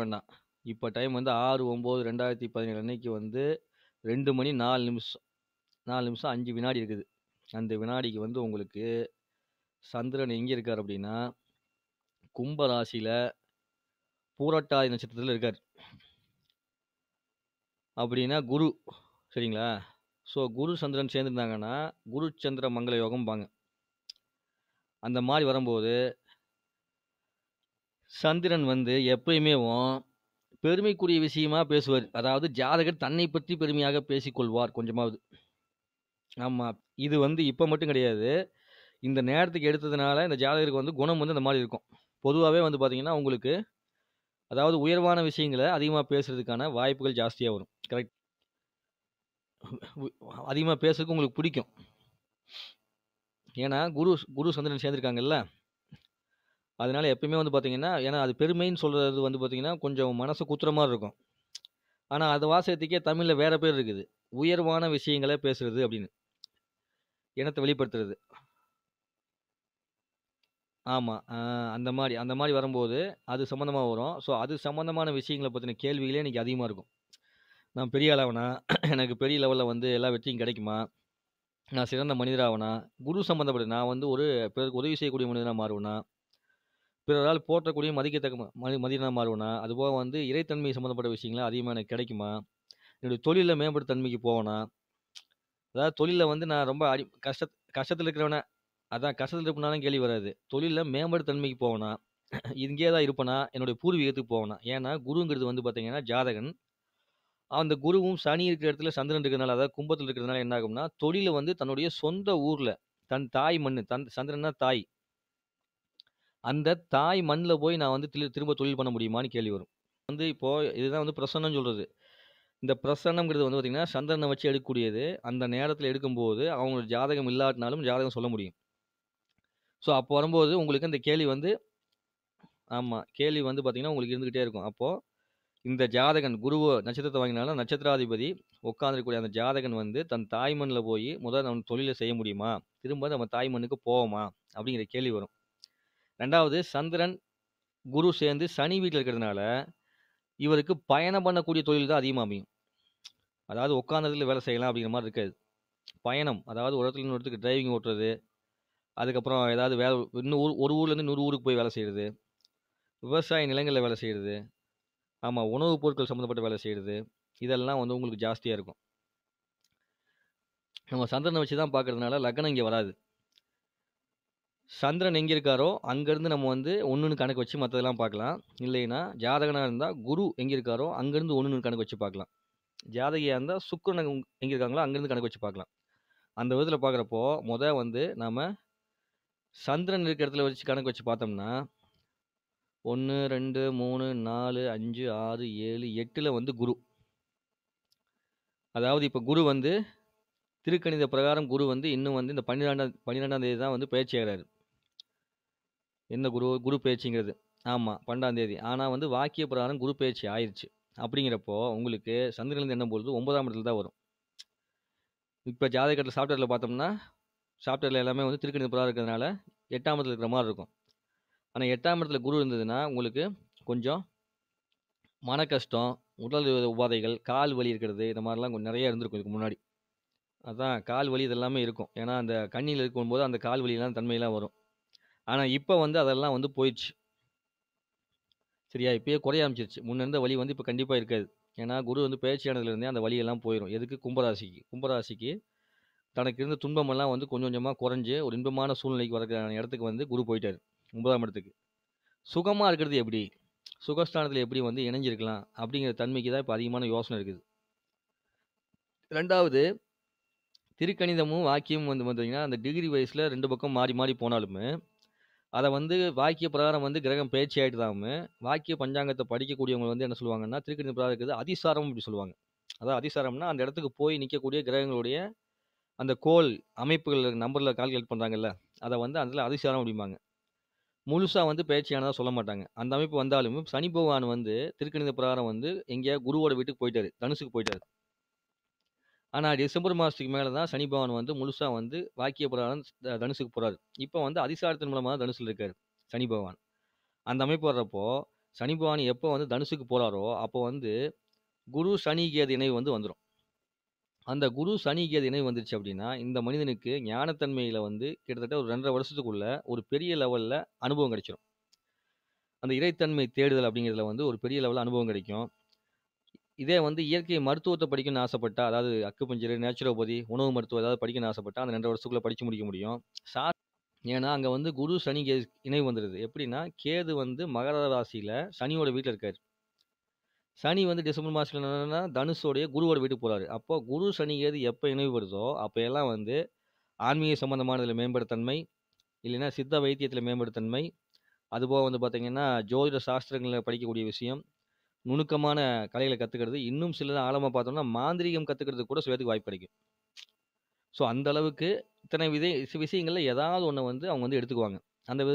வேண்டாம். இப்போ டைம் வந்து ஆறு ஒம்பது ரெண்டாயிரத்தி பதினேழு அன்னைக்கு வந்து ரெண்டு மணி நாலு நிமிஷம். நாலு நிமிஷம் அஞ்சு வினாடி இருக்குது. அந்த வினாடிக்கு வந்து உங்களுக்கு சந்திரன் எங்கே இருக்கார் அப்படின்னா கும்பராசியில் பூரட்டாதி நட்சத்திரத்தில் இருக்கார் அப்படின்னா குரு சரிங்களா? ஸோ குரு, சந்திரன் சேர்ந்துருந்தாங்கன்னா குரு சந்திர மங்கள யோகம்பாங்க. அந்த மாதிரி வரும்போது சந்திரன் வந்து எப்பயுமேவும் பெருமைக்குரிய விஷயமா பேசுவார் அதாவது ஜாதகர் தன்னை பற்றி பெருமையாக பேசிக்கொள்வார் கொஞ்சமாவது ஆமாம் இது வந்து இப்போ மட்டும் கிடையாது இந்த நேரத்துக்கு எடுத்ததுனால இந்த ஜாதகருக்கு வந்து குணம் வந்து அந்த மாதிரி இருக்கும் பொதுவாகவே வந்து பார்த்திங்கன்னா உங்களுக்கு அதாவது உயர்வான விஷயங்களை அதிகமாக பேசுகிறதுக்கான வாய்ப்புகள் ஜாஸ்தியாக வரும் கரெக்ட் அதிகமாக பேசுறதுக்கு உங்களுக்கு பிடிக்கும் ஏன்னா குரு குரு சந்திரன் சேர்ந்துருக்காங்கல்ல அதனால எப்பயுமே வந்து பார்த்தீங்கன்னா ஏன்னா அது பெருமைன்னு சொல்கிறது வந்து பார்த்தீங்கன்னா கொஞ்சம் மனசு குத்துற மாதிரி இருக்கும் ஆனால் அது வாசகத்துக்கே தமிழில் வேறு பேர் இருக்குது உயர்வான விஷயங்களை பேசுறது அப்படின்னு இனத்தை வெளிப்படுத்துறது ஆமாம் அந்த மாதிரி அந்த மாதிரி வரும்போது அது சம்மந்தமாக வரும் ஸோ அது சம்மந்தமான விஷயங்களை பற்றின கேள்விகளே எனக்கு அதிகமாக இருக்கும் நான் பெரிய ஆளாகனா எனக்கு பெரிய லெவலில் வந்து எல்லா வெற்றியும் கிடைக்குமா நான் சிறந்த மனிதராகனா குரு சம்மந்தப்பட்ட நான் வந்து ஒரு பிறருக்கு உதவி செய்யக்கூடிய மனிதனாக மாறுவேனா பிறரால் போற்றக்கூடிய மதிக்கத்தக்க மதி மதியனாக அது அதுபோக வந்து இறைத்தன்மை சம்மந்தப்பட்ட விஷயங்கள் அதிகமாக எனக்கு கிடைக்குமா என்னுடைய தொழிலில் மேம்பட்ட தன்மைக்கு போவனா அதாவது தொழிலில் வந்து நான் ரொம்ப அடி கஷ்ட கஷ்டத்தில் இருக்கிறவனே அதான் கஷ்டத்தில் இருப்பனாலும் கேள்வி வராது தொழிலில் மேம்பட்ட தன்மைக்கு போவனா இங்கே தான் இருப்பனா என்னுடைய பூர்வீகத்துக்கு போவனா ஏன்னா குருங்கிறது வந்து பார்த்தீங்கன்னா ஜாதகன் அந்த குருவும் சனி இருக்கிற இடத்துல சந்திரன் இருக்கிறதுனால அதாவது கும்பத்தில் இருக்கிறதுனால என்ன ஆகும்னா தொழிலை வந்து தன்னுடைய சொந்த ஊரில் தன் தாய் மண் தன் சந்திரன்னா தாய் அந்த தாய் மண்ணில் போய் நான் வந்து திரு திரும்ப தொழில் பண்ண முடியுமான்னு கேள்வி வரும் வந்து இப்போது இதுதான் வந்து பிரசன்னம்னு சொல்கிறது இந்த பிரசன்னம்ங்கிறது வந்து பார்த்திங்கன்னா சந்திரனை வச்சு எடுக்கக்கூடியது அந்த நேரத்தில் எடுக்கும்போது அவங்களோட ஜாதகம் இல்லாட்டினாலும் ஜாதகம் சொல்ல முடியும் ஸோ அப்போ வரும்போது உங்களுக்கு இந்த கேள்வி வந்து ஆமாம் கேள்வி வந்து பார்த்திங்கன்னா உங்களுக்கு இருந்துக்கிட்டே இருக்கும் அப்போது இந்த ஜாதகன் குரு நட்சத்திரத்தை வாங்கினாலும் நட்சத்திராதிபதி உட்காந்துருக்கக்கூடிய அந்த ஜாதகன் வந்து தன் தாய்மண்ணில் போய் முதல் நம்ம தொழிலை செய்ய முடியுமா திரும்ப நம்ம தாய்மண்ணுக்கு போவோமா அப்படிங்கிற கேள்வி வரும் ரெண்டாவது சந்திரன் குரு சேர்ந்து சனி வீட்டில் இருக்கிறதுனால இவருக்கு பயணம் பண்ணக்கூடிய தொழில் தான் அதிகமாக அமையும் அதாவது உட்காந்ததுல வேலை செய்யலாம் அப்படிங்கிற மாதிரி இருக்காது பயணம் அதாவது ஒரு இடத்துல இன்னொரு இடத்துக்கு டிரைவிங் ஓட்டுறது அதுக்கப்புறம் ஏதாவது வேலை இன்னும் ஊர் ஒரு ஊர்லேருந்து இன்னொரு ஊருக்கு போய் வேலை செய்கிறது விவசாய நிலங்களில் வேலை செய்கிறது ஆமாம் உணவுப் பொருட்கள் சம்மந்தப்பட்ட வேலை செய்கிறது இதெல்லாம் வந்து உங்களுக்கு ஜாஸ்தியாக இருக்கும் நம்ம சந்திரனை வச்சு தான் பார்க்குறதுனால லக்னம் இங்கே வராது சந்திரன் எங்கே இருக்காரோ அங்கேருந்து நம்ம வந்து ஒன்று கணக்கு வச்சு மற்றதெல்லாம் பார்க்கலாம் இல்லைன்னா ஜாதகனாக இருந்தால் குரு எங்கே இருக்காரோ அங்கேருந்து ஒன்று கணக்கு வச்சு பார்க்கலாம் ஜாதகியாக இருந்தால் சுக்கரன் எங்கே இருக்காங்களோ அங்கேருந்து கணக்கு வச்சு பார்க்கலாம் அந்த விதத்தில் பார்க்குறப்போ மொதல் வந்து நாம் சந்திரன் இருக்கிற இடத்துல வச்சு கணக்கு வச்சு பார்த்தோம்னா ஒன்று ரெண்டு மூணு நாலு அஞ்சு ஆறு ஏழு எட்டில் வந்து குரு அதாவது இப்போ குரு வந்து திருக்கணித பிரகாரம் குரு வந்து இன்னும் வந்து இந்த பன்னிரெண்டாம் பன்னிரெண்டாம் தேதி தான் வந்து பயிற்சி ஆகிறாரு என்ன குரு குரு பேச்சுங்கிறது ஆமாம் பன்னெண்டாந்தேதி தேதி ஆனால் வந்து வாக்கிய பிரகாரம் குரு பேச்சு ஆயிடுச்சு அப்படிங்கிறப்போ உங்களுக்கு சந்திரன் என்ன பொழுது ஒன்பதாம் இடத்துல தான் வரும் இப்போ ஜாதகத்தில் சாஃப்ட்வேரில் பார்த்தோம்னா சாஃப்ட்வேரில் எல்லாமே வந்து திருக்கணிப்புறாக இருக்கிறதுனால எட்டாம் இடத்துல இருக்கிற மாதிரி இருக்கும் ஆனால் எட்டாம் இடத்துல குரு இருந்ததுன்னா உங்களுக்கு கொஞ்சம் மன கஷ்டம் உடல் உபாதைகள் கால் வலி இருக்கிறது இந்த மாதிரிலாம் கொஞ்சம் நிறையா இருந்திருக்கும் இதுக்கு முன்னாடி அதான் கால் வலி இதெல்லாமே இருக்கும் ஏன்னா அந்த கண்ணியில் இருக்கும்போது அந்த கால் வலியெல்லாம் தன்மையெல்லாம் வரும் ஆனா இப்ப வந்து அதெல்லாம் வந்து போயிடுச்சு. சரியா? இப்பயே குறைய ஆரம்பிச்சிருச்சு முன்னிருந்த இருந்த வந்து இப்ப கண்டிப்பா இருக்காது. ஏன்னா, குரு வந்து இருந்தே அந்த வழியெல்லாம் எல்லாம் எதுக்கு? கும்பராசிக்கு. கும்பராசிக்கு தனக்கு இருந்த துன்பமெல்லாம் வந்து கொஞ்சம் கொஞ்சமா குறைஞ்சு, ஒரு இன்பமான சூழ்நிலைக்கு வரக்கான இடத்துக்கு வந்து குரு போயிட்டாரு. ஒன்பதாம் இடத்துக்கு. சுகமா இருக்கிறது எப்படி? சுகஸ்தானத்துல எப்படி வந்து இணைஞ்சிருக்கலாம்? அப்படிங்கிற தன்மைக்கு தான் இப்ப அதிகமான யோசனை இருக்குது. ரெண்டாவது திருக்கணிதமும், வாக்கியமும் வந்து பார்த்தீங்கன்னா அந்த டிகிரி வைஸ்ல ரெண்டு பக்கம் மாறி மாறி போனாலுமே அதை வந்து வாக்கிய பிரகாரம் வந்து கிரகம் பேச்சு ஆகிட்டு வாக்கிய பஞ்சாங்கத்தை படிக்கக்கூடியவங்க வந்து என்ன சொல்லுவாங்கன்னா திருக்கணி பிரகாரம் இருக்குது அதிசாரம் அப்படி சொல்லுவாங்க அதாவது அதிசாரம்னா அந்த இடத்துக்கு போய் நிற்கக்கூடிய கிரகங்களுடைய அந்த கோல் அமைப்புகள் நம்பரில் கால்குலேட் பண்ணுறாங்கல்ல அதை வந்து அதில் அதிசாரம் அப்படிம்பாங்க முழுசாக வந்து பேச்சியானதாக சொல்ல மாட்டாங்க அந்த அமைப்பு வந்தாலும் சனி பகவான் வந்து திருக்கணித பிரகாரம் வந்து எங்கேயா குருவோட வீட்டுக்கு போயிட்டார் தனுசுக்கு போயிட்டார் ஆனா டிசம்பர் மாசத்துக்கு மேலே தான் சனி பகவான் வந்து முழுசா வந்து வாக்கிய பிரகாரம் தனுசுக்கு போறாரு இப்போ வந்து அதிசாரத்தின் மூலமா தான் தனுசுல இருக்காரு சனி பகவான் அந்த அமைப்பு வர்றப்போ சனி பகவான் எப்போ வந்து தனுசுக்கு போறாரோ அப்போ வந்து குரு சனி கேது இணைவு வந்து வந்துடும் அந்த குரு சனி கேது இணைவு வந்துருச்சு அப்படின்னா இந்த மனிதனுக்கு ஞானத்தன்மையில வந்து கிட்டத்தட்ட ஒரு ரெண்டரை வருஷத்துக்குள்ள ஒரு பெரிய லெவல்ல அனுபவம் கிடைச்சிடும் அந்த இறைத்தன்மை தேடுதல் அப்படிங்கிறதுல வந்து ஒரு பெரிய லெவல்ல அனுபவம் கிடைக்கும் இதே வந்து இயற்கை மருத்துவத்தை படிக்கணும்னு ஆசைப்பட்டா அதாவது அக்குப்பஞ்சர் நேச்சுரோபதி உணவு மருத்துவம் ஏதாவது படிக்கணும்னு ஆசைப்பட்டா அந்த ரெண்டு வருஷத்துக்குள்ள படிச்சு முடிக்க முடியும் சா ஏன்னா அங்கே வந்து குரு சனி கே இணைவு வந்துடுது எப்படின்னா கேது வந்து மகர ராசியில் சனியோட வீட்டில் இருக்கார் சனி வந்து டிசம்பர் மாதத்தில் என்னன்னா தனுஷோடைய குருவோட வீட்டுக்கு போகிறாரு அப்போ குரு சனி கேது எப்போ இணைவு வருதோ அப்போ எல்லாம் வந்து ஆன்மீக சம்பந்தமானதில் மேம்படுத்தன்மை இல்லைன்னா சித்த வைத்தியத்தில் மேம்படுத்தன்மை அதுபோக வந்து பார்த்திங்கன்னா ஜோதிட சாஸ்திரங்களில் படிக்கக்கூடிய விஷயம் நுணுக்கமான கலைகளை கற்றுக்கிறது இன்னும் சிலர் ஆழமாக பார்த்தோம்னா மாந்திரீகம் கத்துக்கிறதுக்கு கூட சில வாய்ப்பு கிடைக்கும் ஸோ அந்த அளவுக்கு இத்தனை விதை விஷயங்களில் ஏதாவது ஒன்றை வந்து அவங்க வந்து எடுத்துக்குவாங்க அந்த வித